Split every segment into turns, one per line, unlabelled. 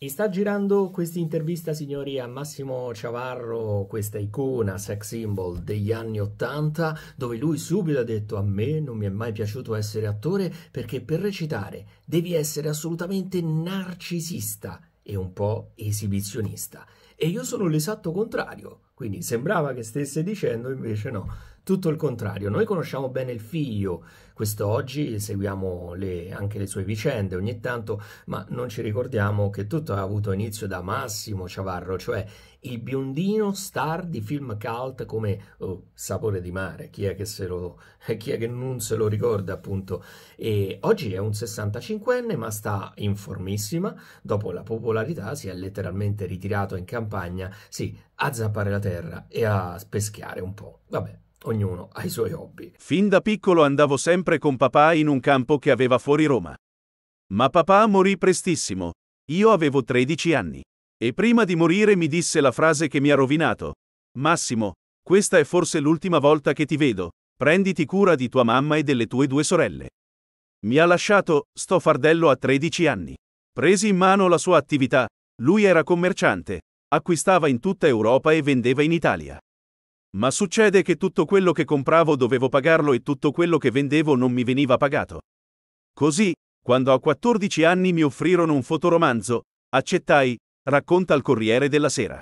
E sta girando questa intervista, signori, a Massimo Ciavarro, questa icona sex symbol degli anni Ottanta, dove lui subito ha detto a me non mi è mai piaciuto essere attore perché per recitare devi essere assolutamente narcisista e un po' esibizionista. E io sono l'esatto contrario, quindi sembrava che stesse dicendo, invece no tutto il contrario. Noi conosciamo bene il figlio, questo oggi seguiamo le, anche le sue vicende ogni tanto, ma non ci ricordiamo che tutto ha avuto inizio da Massimo Ciavarro, cioè il biondino star di film cult come oh, Sapore di mare, chi è, che se lo, eh, chi è che non se lo ricorda appunto. E oggi è un 65enne ma sta in formissima, dopo la popolarità si è letteralmente ritirato in campagna, sì, a zappare la terra e a peschiare un po'. Vabbè, Ognuno ha i suoi hobby.
Fin da piccolo andavo sempre con papà in un campo che aveva fuori Roma. Ma papà morì prestissimo. Io avevo 13 anni. E prima di morire mi disse la frase che mi ha rovinato. Massimo, questa è forse l'ultima volta che ti vedo. Prenditi cura di tua mamma e delle tue due sorelle. Mi ha lasciato, sto fardello a 13 anni. Presi in mano la sua attività, lui era commerciante, acquistava in tutta Europa e vendeva in Italia. Ma succede che tutto quello che compravo dovevo pagarlo e tutto quello che vendevo non mi veniva pagato. Così, quando a 14 anni mi offrirono un fotoromanzo, accettai, racconta il Corriere della Sera.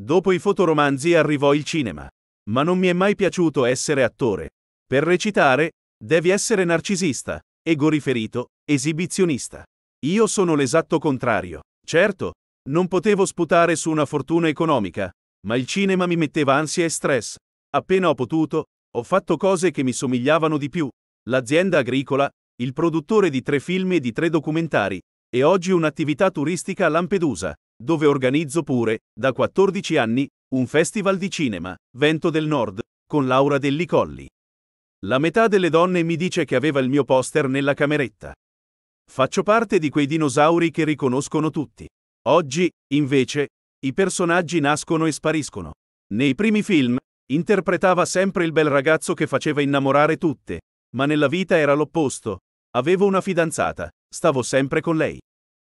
Dopo i fotoromanzi arrivò il cinema. Ma non mi è mai piaciuto essere attore. Per recitare, devi essere narcisista, egoriferito, esibizionista. Io sono l'esatto contrario. Certo, non potevo sputare su una fortuna economica, ma il cinema mi metteva ansia e stress. Appena ho potuto, ho fatto cose che mi somigliavano di più. L'azienda agricola, il produttore di tre film e di tre documentari, e oggi un'attività turistica a Lampedusa, dove organizzo pure, da 14 anni, un festival di cinema, Vento del Nord, con Laura Dellicolli. La metà delle donne mi dice che aveva il mio poster nella cameretta. Faccio parte di quei dinosauri che riconoscono tutti. Oggi, invece, i personaggi nascono e spariscono. Nei primi film, interpretava sempre il bel ragazzo che faceva innamorare tutte, ma nella vita era l'opposto. Avevo una fidanzata, stavo sempre con lei.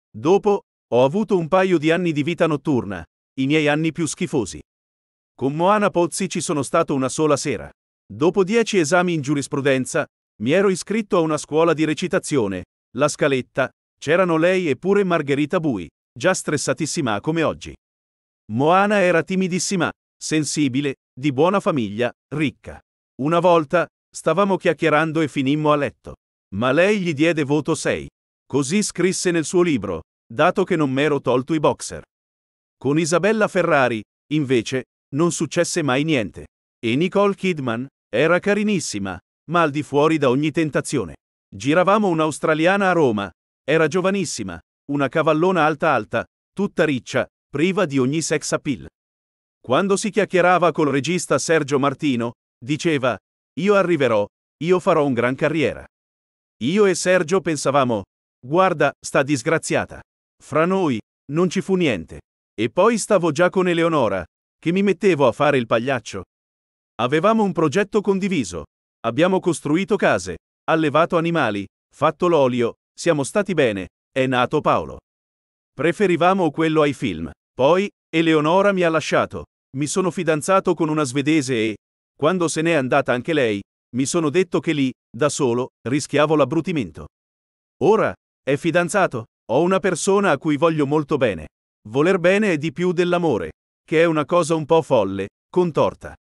Dopo, ho avuto un paio di anni di vita notturna, i miei anni più schifosi. Con Moana Pozzi ci sono stato una sola sera. Dopo dieci esami in giurisprudenza, mi ero iscritto a una scuola di recitazione, La Scaletta, c'erano lei e pure Margherita Bui, già stressatissima come oggi. Moana era timidissima, sensibile, di buona famiglia, ricca. Una volta, stavamo chiacchierando e finimmo a letto. Ma lei gli diede voto 6. Così scrisse nel suo libro, dato che non m'ero tolto i boxer. Con Isabella Ferrari, invece, non successe mai niente. E Nicole Kidman era carinissima, ma al di fuori da ogni tentazione. Giravamo un'australiana a Roma, era giovanissima, una cavallona alta alta, tutta riccia, priva di ogni sex appeal. Quando si chiacchierava col regista Sergio Martino, diceva, io arriverò, io farò un gran carriera. Io e Sergio pensavamo, guarda, sta disgraziata. Fra noi, non ci fu niente. E poi stavo già con Eleonora, che mi mettevo a fare il pagliaccio. Avevamo un progetto condiviso. Abbiamo costruito case, allevato animali, fatto l'olio, siamo stati bene, è nato Paolo. Preferivamo quello ai film. Poi, Eleonora mi ha lasciato. Mi sono fidanzato con una svedese e, quando se n'è andata anche lei, mi sono detto che lì, da solo, rischiavo l'abbrutimento. Ora, è fidanzato, ho una persona a cui voglio molto bene. Voler bene è di più dell'amore, che è una cosa un po' folle, contorta.